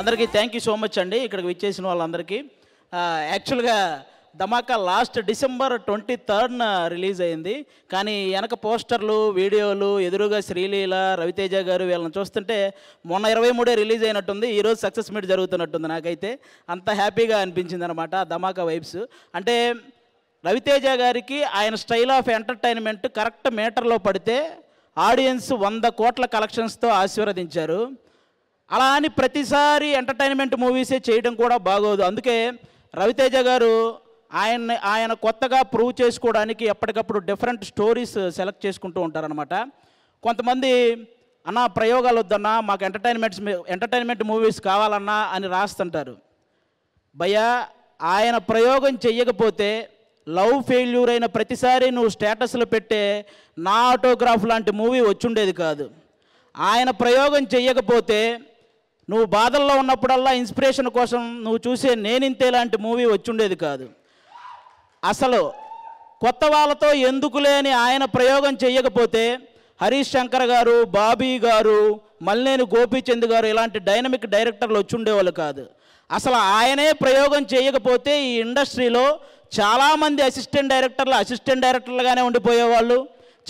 అందరికీ thank you so much అండి ఇక్కడికి విచ్చేసిన వాళ్ళందరికీ యాక్చువల్గా ధమాకా లాస్ట్ డిసెంబర్ ట్వంటీ థర్డ్న రిలీజ్ అయింది కానీ వెనక పోస్టర్లు వీడియోలు ఎదురుగా శ్రీలీల రవితేజ గారు వీళ్ళని చూస్తుంటే మొన్న ఇరవై మూడే రిలీజ్ అయినట్టుంది ఈరోజు సక్సెస్ మీట్ జరుగుతున్నట్టుంది నాకైతే అంత హ్యాపీగా అనిపించింది అనమాట ధమాకా వైబ్స్ అంటే రవితేజ గారికి ఆయన స్టైల్ ఆఫ్ ఎంటర్టైన్మెంట్ కరెక్ట్ మీటర్లో పడితే ఆడియన్స్ వంద కోట్ల కలెక్షన్స్తో ఆశీర్వదించారు అలా అని ప్రతిసారి ఎంటర్టైన్మెంట్ మూవీసే చేయడం కూడా బాగోదు అందుకే రవితేజ గారు ఆయన ఆయన కొత్తగా ప్రూవ్ చేసుకోవడానికి ఎప్పటికప్పుడు డిఫరెంట్ స్టోరీస్ సెలెక్ట్ చేసుకుంటూ ఉంటారనమాట కొంతమంది అన్న ప్రయోగాలు వద్దన్నా మాకు ఎంటర్టైన్మెంట్స్ ఎంటర్టైన్మెంట్ మూవీస్ కావాలన్నా అని రాస్తుంటారు భయ్యా ఆయన ప్రయోగం చెయ్యకపోతే లవ్ ఫెయిల్యూర్ అయిన ప్రతిసారి నువ్వు స్టేటస్లో పెట్టే నా ఆటోగ్రాఫ్ లాంటి మూవీ వచ్చుండేది కాదు ఆయన ప్రయోగం చెయ్యకపోతే నువ్వు బాధల్లో ఉన్నప్పుడల్లా ఇన్స్పిరేషన్ కోసం నువ్వు చూసే నేనింతే లాంటి మూవీ వచ్చుండేది కాదు అసలు కొత్త వాళ్ళతో ఎందుకులే అని ఆయన ప్రయోగం చేయకపోతే హరీష్ శంకర్ గారు బాబీ గారు మల్లేని గోపీచంద్ గారు ఇలాంటి డైనమిక్ డైరెక్టర్లు వచ్చుండేవాళ్ళు కాదు అసలు ఆయనే ప్రయోగం చేయకపోతే ఈ ఇండస్ట్రీలో చాలామంది అసిస్టెంట్ డైరెక్టర్లు అసిస్టెంట్ డైరెక్టర్లుగానే ఉండిపోయేవాళ్ళు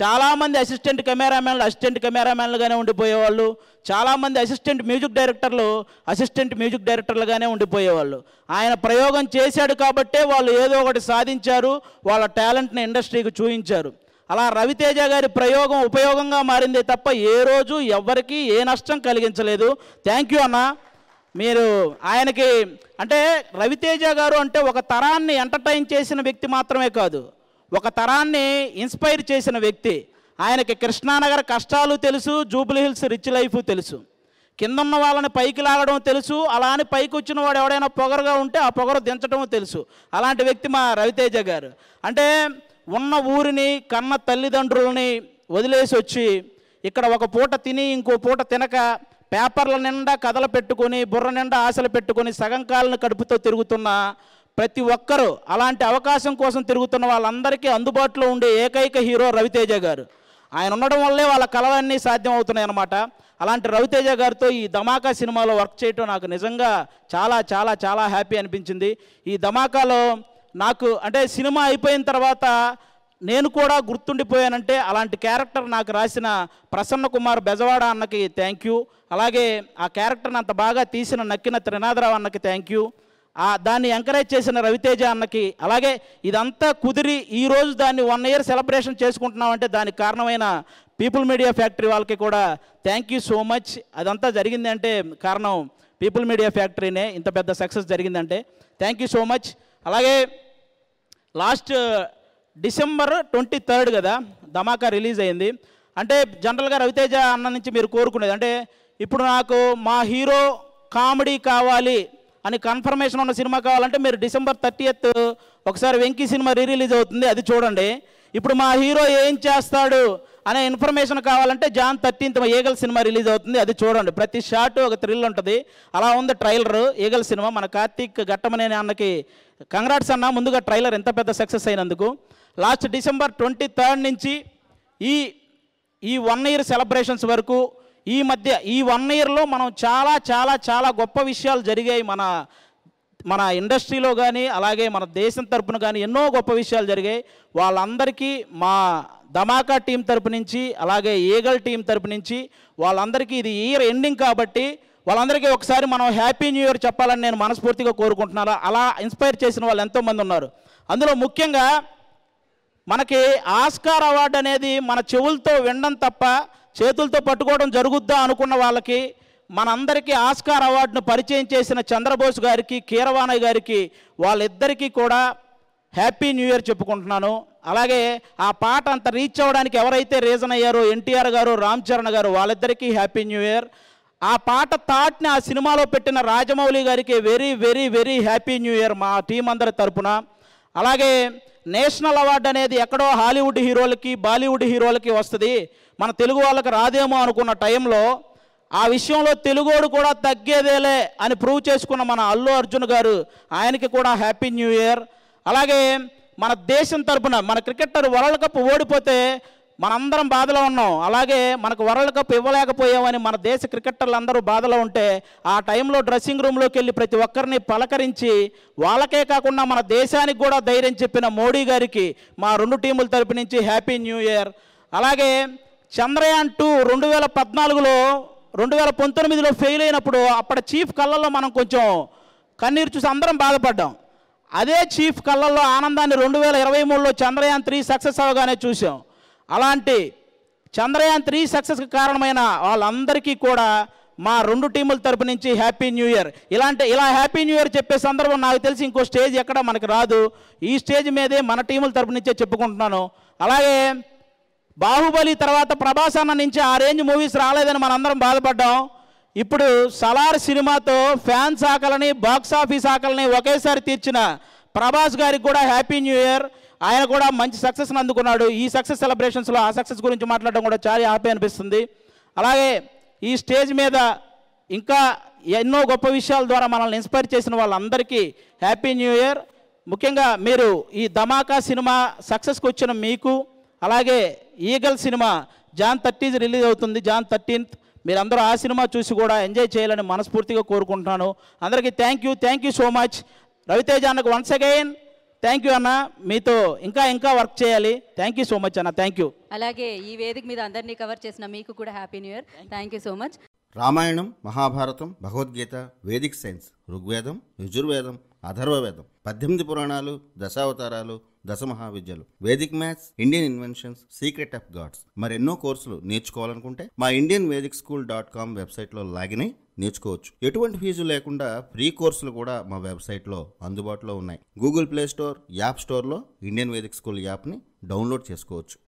చాలామంది అసిస్టెంట్ కెమెరామెన్లు అసిస్టెంట్ కెమెరామెన్లుగానే ఉండిపోయేవాళ్ళు చాలామంది అసిస్టెంట్ మ్యూజిక్ డైరెక్టర్లు అసిస్టెంట్ మ్యూజిక్ డైరెక్టర్లుగానే ఉండిపోయేవాళ్ళు ఆయన ప్రయోగం చేశాడు కాబట్టే వాళ్ళు ఏదో ఒకటి సాధించారు వాళ్ళ టాలెంట్ని ఇండస్ట్రీకి చూపించారు అలా రవితేజ గారి ప్రయోగం ఉపయోగంగా మారింది తప్ప ఏ రోజు ఎవ్వరికీ ఏ నష్టం కలిగించలేదు థ్యాంక్ యూ అన్న మీరు ఆయనకి అంటే రవితేజ గారు అంటే ఒక తరాన్ని ఎంటర్టైన్ చేసిన వ్యక్తి మాత్రమే కాదు ఒక తరాన్ని ఇన్స్పైర్ చేసిన వ్యక్తి ఆయనకి కృష్ణానగర్ కష్టాలు తెలుసు జూబ్లీహిల్స్ రిచ్ లైఫ్ తెలుసు కిందన్న వాళ్ళని పైకి లాగడం తెలుసు అలా అని పైకి వచ్చిన వాడు ఎవడైనా పొగరుగా ఉంటే ఆ పొగరు దించడం తెలుసు అలాంటి వ్యక్తి మా రవితేజ గారు అంటే ఉన్న ఊరిని కన్న తల్లిదండ్రులని వదిలేసి వచ్చి ఇక్కడ ఒక పూట తిని ఇంకో పూట తినక పేపర్ల నిండా కథలు పెట్టుకొని బుర్ర నిండా ఆశలు పెట్టుకొని సగం కాలను కడుపుతో తిరుగుతున్న ప్రతి ఒక్కరూ అలాంటి అవకాశం కోసం తిరుగుతున్న వాళ్ళందరికీ అందుబాటులో ఉండే ఏకైక హీరో రవితేజ గారు ఆయన ఉండడం వల్లే వాళ్ళ కళలన్నీ సాధ్యం అవుతున్నాయి అన్నమాట అలాంటి రవితేజ గారితో ఈ ధమాకా సినిమాలో వర్క్ చేయటం నాకు నిజంగా చాలా చాలా చాలా హ్యాపీ అనిపించింది ఈ ధమాకాలో నాకు అంటే సినిమా అయిపోయిన తర్వాత నేను కూడా గుర్తుండిపోయానంటే అలాంటి క్యారెక్టర్ నాకు రాసిన ప్రసన్న కుమార్ బెజవాడ అన్నకి థ్యాంక్ యూ అలాగే ఆ క్యారెక్టర్ని అంత బాగా తీసిన నక్కిన త్రినాథరావు అన్నకి థ్యాంక్ యూ దాన్ని ఎంకరేజ్ చేసిన రవితేజ అన్నకి అలాగే ఇదంతా కుదిరి ఈరోజు దాన్ని వన్ ఇయర్ సెలబ్రేషన్ చేసుకుంటున్నామంటే దానికి కారణమైన పీపుల్ మీడియా ఫ్యాక్టరీ వాళ్ళకి కూడా థ్యాంక్ యూ సో మచ్ అదంతా జరిగింది అంటే కారణం పీపుల్ మీడియా ఫ్యాక్టరీనే ఇంత పెద్ద సక్సెస్ జరిగిందంటే థ్యాంక్ యూ సో మచ్ అలాగే లాస్ట్ డిసెంబర్ ట్వంటీ థర్డ్ కదా ధమాకా రిలీజ్ అయింది అంటే జనరల్గా రవితేజ అన్న నుంచి మీరు కోరుకునేది అంటే ఇప్పుడు నాకు మా హీరో కామెడీ కావాలి అని కన్ఫర్మేషన్ ఉన్న సినిమా కావాలంటే మీరు డిసెంబర్ థర్టీ ఎయిత్ ఒకసారి వెంకీ సినిమా రీరిలీజ్ రిలీజ్ అవుతుంది అది చూడండి ఇప్పుడు మా హీరో ఏం చేస్తాడు అనే ఇన్ఫర్మేషన్ కావాలంటే జాన్ థర్టీన్త్ ఏగల్ సినిమా రిలీజ్ అవుతుంది అది చూడండి ప్రతి షాట్ ఒక థ్రిల్ ఉంటుంది అలా ఉంది ట్రైలర్ ఏగల్ సినిమా మన కార్తీక్ ఘట్టమనేని అన్నకి కంగ్రాట్స్ అన్న ముందుగా ట్రైలర్ ఎంత పెద్ద సక్సెస్ అయినందుకు లాస్ట్ డిసెంబర్ ట్వంటీ థర్డ్ నుంచి ఈ ఈ వన్ ఇయర్ సెలబ్రేషన్స్ వరకు ఈ మధ్య ఈ వన్ ఇయర్లో మనం చాలా చాలా చాలా గొప్ప విషయాలు జరిగాయి మన మన ఇండస్ట్రీలో కానీ అలాగే మన దేశం తరపున కానీ ఎన్నో గొప్ప విషయాలు జరిగాయి వాళ్ళందరికీ మా ధమాకా టీం తరపు నుంచి అలాగే ఈగల్ టీం తరపు నుంచి వాళ్ళందరికీ ఇది ఇయర్ ఎండింగ్ కాబట్టి వాళ్ళందరికీ ఒకసారి మనం హ్యాపీ న్యూ ఇయర్ చెప్పాలని నేను మనస్ఫూర్తిగా కోరుకుంటున్నాను అలా ఇన్స్పైర్ చేసిన వాళ్ళు ఎంతోమంది ఉన్నారు అందులో ముఖ్యంగా మనకి ఆస్కార్ అవార్డు అనేది మన చెవులతో వినడం తప్ప చేతులతో పట్టుకోవడం జరుగుద్దా అనుకున్న వాళ్ళకి మనందరికీ ఆస్కార్ అవార్డును పరిచయం చేసిన చంద్రబోస్ గారికి కీరవాణి గారికి వాళ్ళిద్దరికీ కూడా హ్యాపీ న్యూ ఇయర్ చెప్పుకుంటున్నాను అలాగే ఆ పాట అంత రీచ్ అవ్వడానికి ఎవరైతే రీజన్ అయ్యారో ఎన్టీఆర్ గారు రామ్ చరణ్ గారు వాళ్ళిద్దరికీ హ్యాపీ న్యూ ఇయర్ ఆ పాట థాట్ని ఆ సినిమాలో పెట్టిన రాజమౌళి గారికి very very very happy new year మా టీం అందరి తరపున అలాగే నేషనల్ అవార్డు అనేది ఎక్కడో హాలీవుడ్ హీరోలకి బాలీవుడ్ హీరోలకి వస్తుంది మన తెలుగు వాళ్ళకి రాదేమో అనుకున్న టైంలో ఆ విషయంలో తెలుగోడు కూడా తగ్గేదేలే అని ప్రూవ్ చేసుకున్న మన అల్లు అర్జున్ గారు ఆయనకి కూడా హ్యాపీ న్యూ ఇయర్ అలాగే మన దేశం తరపున మన క్రికెటర్ వరల్డ్ కప్ ఓడిపోతే మనందరం బాధలో ఉన్నాం అలాగే మనకు వరల్డ్ కప్ ఇవ్వలేకపోయామని మన దేశ క్రికెటర్లు అందరూ బాధలో ఉంటే ఆ టైంలో డ్రెస్సింగ్ రూమ్లోకి వెళ్ళి ప్రతి ఒక్కరిని పలకరించి వాళ్ళకే కాకుండా మన దేశానికి కూడా ధైర్యం చెప్పిన మోడీ గారికి మా రెండు టీముల తరపు నుంచి హ్యాపీ న్యూ ఇయర్ అలాగే చంద్రయాన్ టూ రెండు వేల పద్నాలుగులో రెండు వేల పంతొమ్మిదిలో ఫెయిల్ అయినప్పుడు అప్పటి చీఫ్ కళ్ళల్లో మనం కొంచెం కన్నీరు చూసి అందరం బాధపడ్డాం అదే చీఫ్ కళ్ళల్లో ఆనందాన్ని రెండు వేల ఇరవై మూడులో చంద్రయాన్ త్రీ సక్సెస్ అవగానే చూసాం అలాంటి చంద్రయాన్ త్రీ సక్సెస్కి కారణమైన వాళ్ళందరికీ కూడా మా రెండు టీముల తరపు నుంచి హ్యాపీ న్యూ ఇయర్ ఇలాంటి ఇలా హ్యాపీ న్యూ ఇయర్ చెప్పే సందర్భం నాకు తెలిసి ఇంకో స్టేజ్ ఎక్కడ మనకు రాదు ఈ స్టేజ్ మీదే మన టీముల తరపు నుంచే చెప్పుకుంటున్నాను అలాగే బాహుబలి తర్వాత ప్రభాస్ అన్న నుంచి ఆ రేంజ్ మూవీస్ రాలేదని మనందరం బాధపడ్డాం ఇప్పుడు సలార్ సినిమాతో ఫ్యాన్స్ ఆకలని బాక్స్ ఆఫీస్ ఆకలని ఒకేసారి తీర్చిన ప్రభాస్ గారికి కూడా హ్యాపీ న్యూ ఇయర్ ఆయన కూడా మంచి సక్సెస్ని అందుకున్నాడు ఈ సక్సెస్ సెలబ్రేషన్స్లో ఆ సక్సెస్ గురించి మాట్లాడడం కూడా చాలా హ్యాపీ అనిపిస్తుంది అలాగే ఈ స్టేజ్ మీద ఇంకా ఎన్నో గొప్ప విషయాల ద్వారా మనల్ని ఇన్స్పైర్ చేసిన వాళ్ళందరికీ హ్యాపీ న్యూ ఇయర్ ముఖ్యంగా మీరు ఈ ధమాకా సినిమా సక్సెస్కి వచ్చిన మీకు అలాగే ఈగల్ సినిమా జాన్ థర్టీజ్ రిలీజ్ అవుతుంది జాన్ థర్టీన్త్ మీరందరూ ఆ సినిమా చూసి కూడా ఎంజాయ్ చేయాలని మనస్ఫూర్తిగా కోరుకుంటున్నాను అందరికీ thank you thank you so much Ravi Teja once again thank you అన్న మీతో ఇంకా ఇంకా వర్క్ చేయాలి థ్యాంక్ యూ సో మచ్ అన్న థ్యాంక్ యూ అలాగే ఈ వేదిక మీద అందరినీ కవర్ చేసిన మీకు కూడా happy new year thank you so much Ramayanam Mahabharatam Bhagavad Gita Vedic science Rigvedam Yajurvedam Atharvavedam పద్దెనిమిది పురాణాలు దశావతారాలు దశమహావిద్యలు Vedic maths Indian inventions secret of gods మరెన్నో కోర్సులు నేర్చుకోవాలనుకుంటే మా Indian Vedic school dot com వెబ్సైట్లో లాగిన్ అయి నేర్చుకోవచ్చు ఎటువంటి ఫీజు లేకుండా ఫ్రీ కోర్సులు కూడా మా వెబ్సైట్లో అందుబాటులో ఉన్నాయి గూగుల్ ప్లే స్టోర్ యాప్ స్టోర్లో ఇండియన్ వేదిక్ స్కూల్ యాప్ని డౌన్లోడ్ చేసుకోవచ్చు